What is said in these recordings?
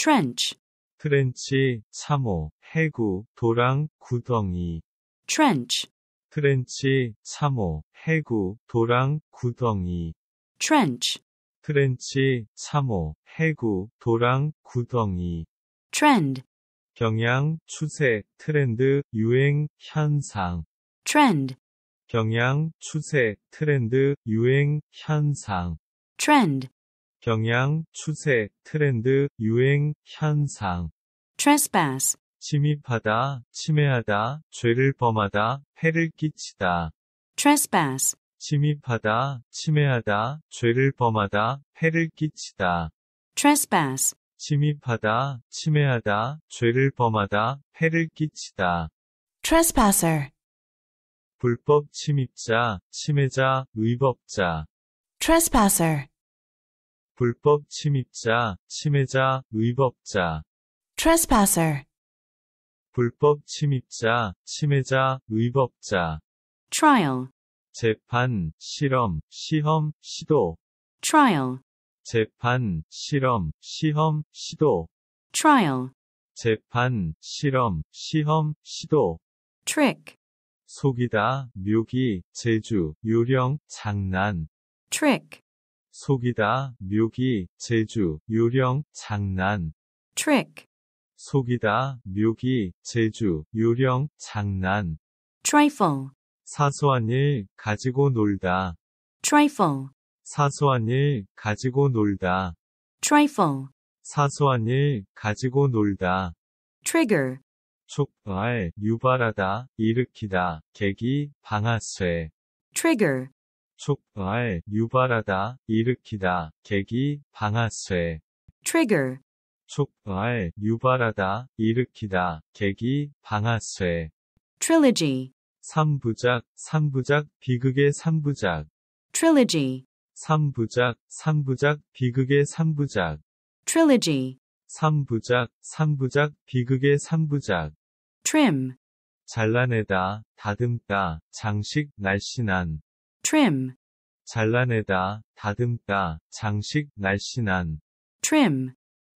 trench 트렌치, 참호, 해구, 도랑, 구덩이 trench 트렌치, 참호, 해구, 도랑, 구덩이 trench 트렌치, 참호, 해구, 도랑, 구덩이 trend 경향, 추세, 트렌드, 유행, 현상 trend 경향, 추세, 트렌드, 유행, 현상 trend 경향, 추세, 트렌드, 유행, 현상. trespass. 침입하다, 침해하다, 죄를 범하다, 해를 끼치다. trespass. 침입하다, 침해하다, 죄를 범하다, 해를 끼치다. trespass. 침입하다, 침해하다, 죄를 범하다, 해를 끼치다. trespasser. 불법 침입자, 침해자, 위법자. trespasser. 불법 침입자, 침해자, 위법자. trespasser 불법 침입자, 침해자, 위법자. trial 재판, 실험, 시험, 시도. trial 재판, 실험, 시험, 시도. trial 재판, 실험, 시험, 시도. trick 속이다, 묘기, 재주, 요령, 장난. trick 속이다, 묘기, 제주, 요령, 장난. trick. 속이다, 묘기, 제주, 요령, 장난. trifle. 사소한 일, 가지고 놀다. trifle. 사소한 일, 가지고 놀다. trifle. 사소한 일, 가지고 놀다. trigger. 촉발, 유발하다, 일으키다, 계기, 방아쇠. trigger. 촉발, 유발하다, 일으키다, 계기, 방아쇠. trigger. 촉발, 유발하다, 일으키다, 계기, 방아쇠. trilogy. 3부작, 3부작, 비극의 3부작. trilogy. 3부작, 3부작, 비극의 3부작. trilogy. 3부작, 3부작, 비극의 3부작. trim. 잘라내다, 다듬다, 장식, 날씬한. trim, 잘라내다, 다듬다, 장식, 날씬한, trim,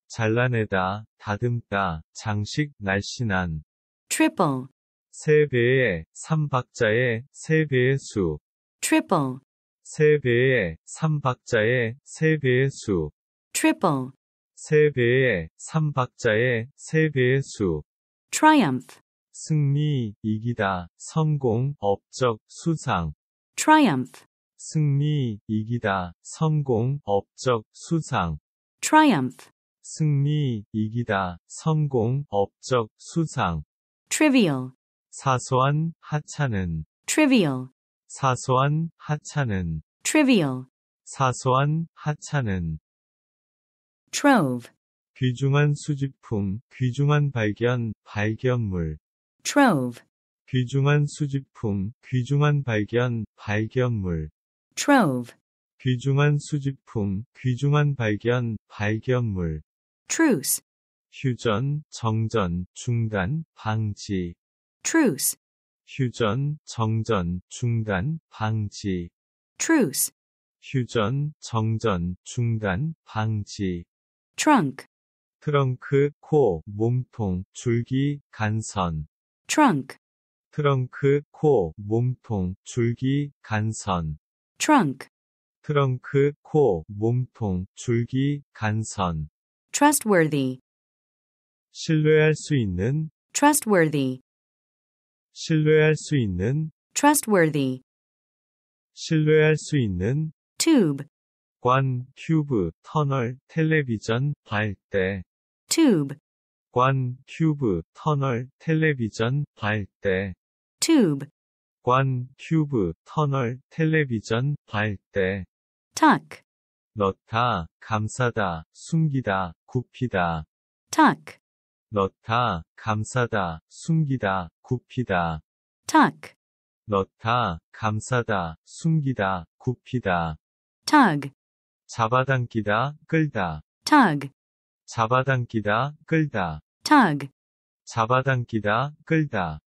잘라내다, 다듬다, 장식, 날씬한, triple, 세배의 3박자의 세배의 수, triple, 세배의 3박자의 세배의 수, triple, 세배의 3박자의 세배의 수, triumph, 승리, 이기다, 성공, 업적, 수상, triumph 승리, 이기다, 성공, 업적, 수상 triumph 승리, 이기다, 성공, 업적, 수상 trivial 사소한, 하찮은 trivial 사소한, 하찮은 trivial 사소한, 하찮은 trove 귀중한 수집품, 귀중한 발견, 발견물 trove 귀중한 수집품, 귀중한 발견, 발견물. trove. 귀중한 수집품, 귀중한 발견, 발견물. truce. 휴전, 정전, 중단, 방지. truce. 휴전, 정전, 중단, 방지. truce. 휴전, 정전, 중단, 방지. trunk. 트렁크, 코, 몸통, 줄기, 간선. trunk. 트렁크, 코, 몸통, 줄기, 간선. trunk. 트렁크, 코, 몸통, 줄기, 간선. trustworthy. 신뢰할 수 있는 trustworthy. 신뢰할 수 있는 trustworthy. 신뢰할 수 있는 tube. 관, 큐브, 터널, 텔레비전, 발대. tube. 관, 큐브, 터널, 텔레비전, 발대. tube 관, 튜브, 터널, 텔레비전, 발대 tuck 넣다, 감싸다, 숨기다, 굽히다 tuck 넣다, 감싸다, 숨기다, 굽히다 tuck 넣다, 감싸다, 숨기다, 굽히다 tug 잡아당기다, 끌다 tug 잡아당기다, 끌다 tug 잡아당기다, 끌다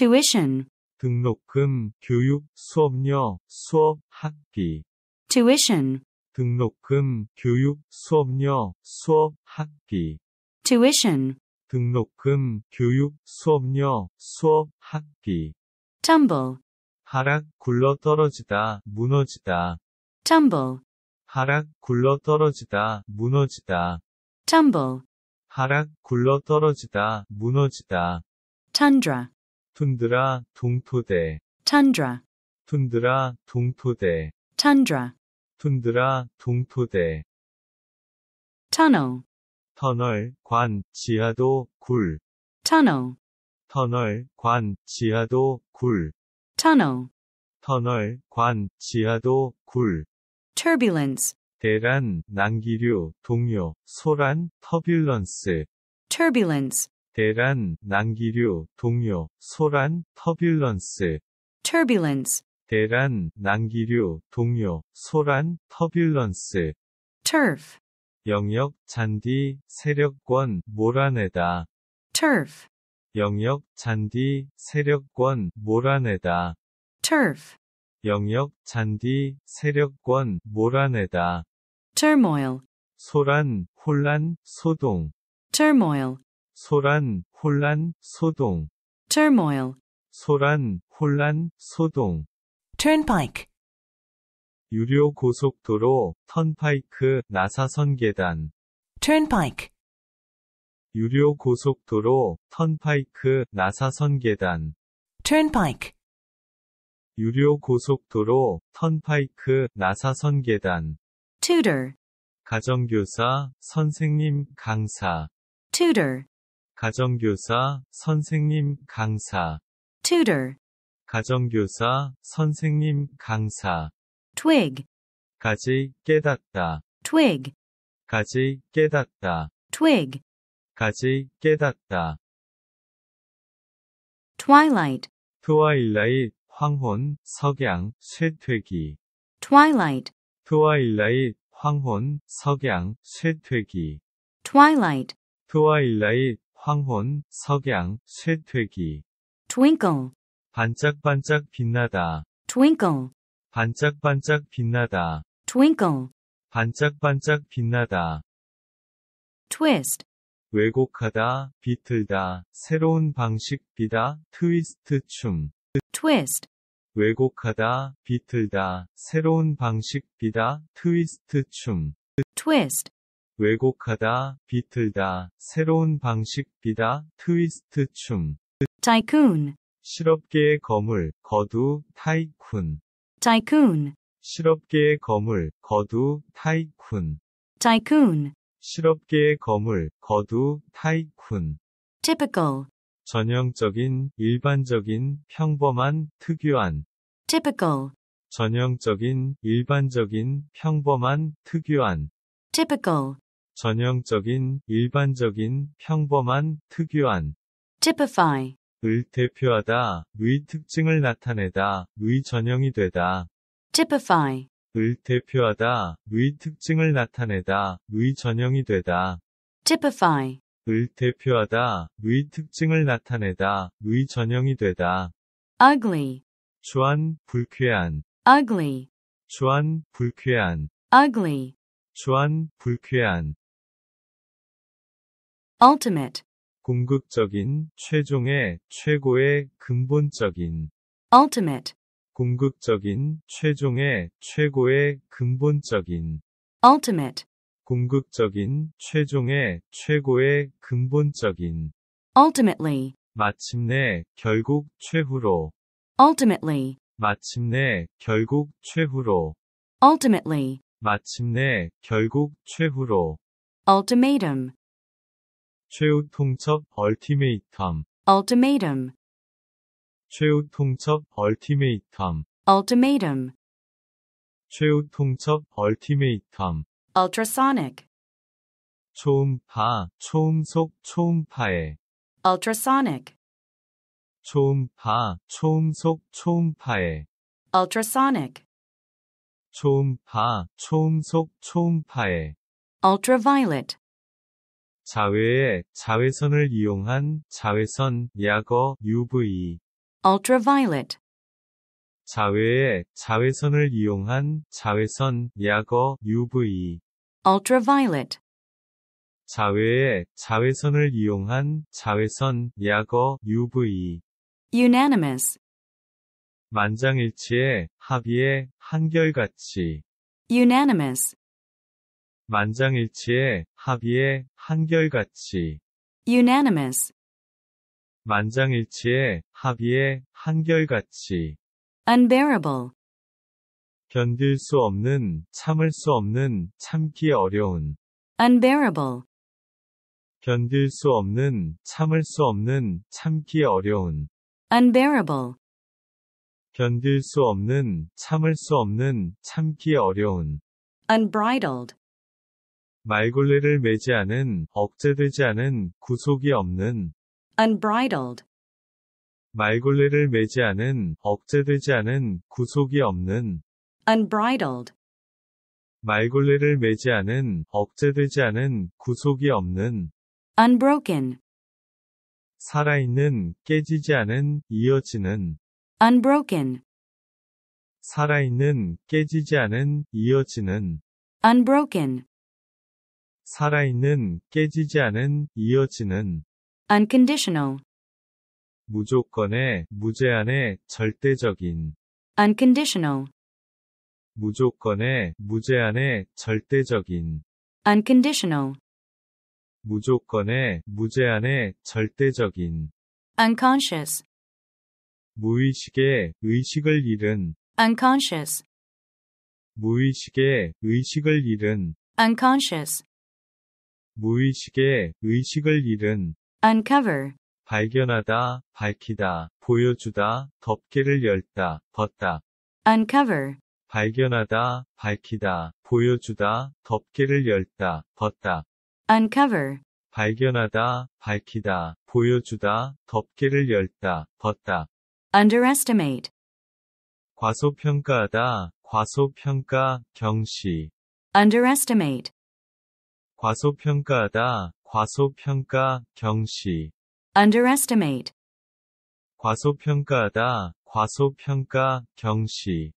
tuition 등록금, 교육, 수업료, 수업, 학비 tuition 등록금, 교육, 수업료, 수업, 학비 tuition 등록금, 교육, 수업료, 수업, 학비 tumble 하락, 굴러떨어지다, 무너지다 tumble 하락, 굴러떨어지다, 무너지다 tumble 하락, 굴러떨어지다, 무너지다 tundra 툰드라 동토대 tundra 툰드라 동토대 tundra 툰드라 동토대 tunnel 터널 관 지하도 굴 tunnel 터널 관 지하도 굴 tunnel 터널 관 지하도 굴 turbulence 대란, 난기류, 동요, 소란, 터뷸런스 turbulence 대란, 난기류, 동요, 소란, 터뷸런스. turbulence 대란, 난기류, 동요, 소란, 터뷸런스. turf 영역, 잔디, 세력권, 몰아내다. turf 영역, 잔디, 세력권, 몰아내다. turf 영역, 잔디, 세력권, 몰아내다. turmoil 소란, 혼란, 소동. turmoil 소란, 혼란, 소동. turmoil. 소란, 혼란, 소동. turnpike. 유료 고속도로, 턴파이크, 나사선 계단. turnpike. 유료 고속도로, 턴파이크, 나사선 계단. turnpike. 유료 고속도로, 턴파이크, 나사선 계단. tutor. 가정교사, 선생님, 강사. tutor. 가정교사, 선생님, 강사. tutor. 가정교사, 선생님, 강사. twig. 가지, 깨닫다. twig. 가지, 깨닫다. twig. 가지, 깨닫다. twilight. 트와일라잇, 황혼, 석양, 쇠퇴기. twilight. 트와일라잇, 황혼, 석양, 쇠퇴기. twilight. 트와일라잇, 황혼, 석양, 쇠퇴기. twinkle, 반짝반짝 빛나다. twinkle, 반짝반짝 빛나다. twinkle, 반짝반짝 빛나다. twist, 왜곡하다, 비틀다, 새로운 방식 비다, 트위스트 춤. twist, 왜곡하다, 비틀다, 새로운 방식 비다, 트위스트 춤. twist, 왜곡하다, 비틀다, 새로운 방식 비다, 트위스트 춤. 타이쿤. 실업계의 거물, 거두, 타이쿤. 타이쿤. 실업계의 거물, 거두, 타이쿤. 타이쿤. 실업계의 거물, 거두, 타이쿤. typical. 전형적인, 일반적인, 평범한, 특유한. typical. 전형적인, 일반적인, 평범한, 특유한. typical. 전형적인, 일반적인, 평범한, 특유한 typify 을 대표하다, 의 특징을 나타내다, 의 전형이 되다 typify 을 대표하다, 의 특징을 나타내다, 의 전형이 되다 typify 을 대표하다, 의 특징을 나타내다, 의 전형이 되다 ugly 추한, 불쾌한 ugly 추한, 불쾌한 ugly 추한, 불쾌한 ultimate 궁극적인 최종의 최고의 근본적인 ultimate 궁극적인 최종의 최고의 근본적인 ultimate 궁극적인 최종의 최고의 근본적인 ultimately 마침내 결국 최후로 ultimately 마침내 결국 최후로 ultimately 마침내 결국 최후로 ultimatum 최후 통첩 ultimatum ultimatum 최후 통첩 ultimatum ultimatum 최후 통첩 ultimatum ultrasonic 초음파 초음속 초음파에 ultrasonic 초음파 초음속 초음파에 ultrasonic 초음파 초음속 초음파에 ultraviolet 자외에 자외선을 이용한 자외선, 야거, UV. Ultraviolet. 자외에 자외선을 이용한 자외선, 야거, UV. Ultraviolet. 자외에 자외선을 이용한 자외선, 야거, UV. Unanimous. 만장일치에, 합의에, 한결같이. Unanimous. 만장일치의 합의의 한결같이 unanimous 만장일치의 합의의 한결같이 unbearable 견딜 수 없는 참을 수 없는 참기 어려운 unbearable 견딜 수 없는 참을 수 없는 참기 어려운 unbearable 견딜 수 없는 참을 수 없는 참기 어려운 unbridled 말굴레를 매지 않은, 억제되지 않은, 구속이 없는 unbridled 말굴레를 매지 않은, 억제되지 않은, 구속이 없는 unbridled 말굴레를 매지 않은, 억제되지 않은, 구속이 없는 unbroken 살아있는, 깨지지 않은, 이어지는 unbroken 살아있는, 깨지지 않은, 이어지는 unbroken 살아있는, 깨지지 않은, 이어지는 unconditional 무조건의, 무제한의, 절대적인 unconditional 무조건의, 무제한의, 절대적인 unconditional 무조건의, 무제한의, 절대적인 unconscious 무의식의, 의식을 잃은 unconscious 무의식의, 의식을 잃은 unconscious 무의식의 의식을 잃은 uncover 발견하다, 밝히다, 보여주다, 덮개를 열다, 벗다. uncover 발견하다, 밝히다, 보여주다, 덮개를 열다, 벗다. uncover 발견하다, 밝히다, 보여주다, 덮개를 열다, 벗다. underestimate 과소평가하다, 과소평가, 경시. underestimate 과소평가하다, 과소평가, 경시. underestimate. 과소평가하다, 과소평가, 경시.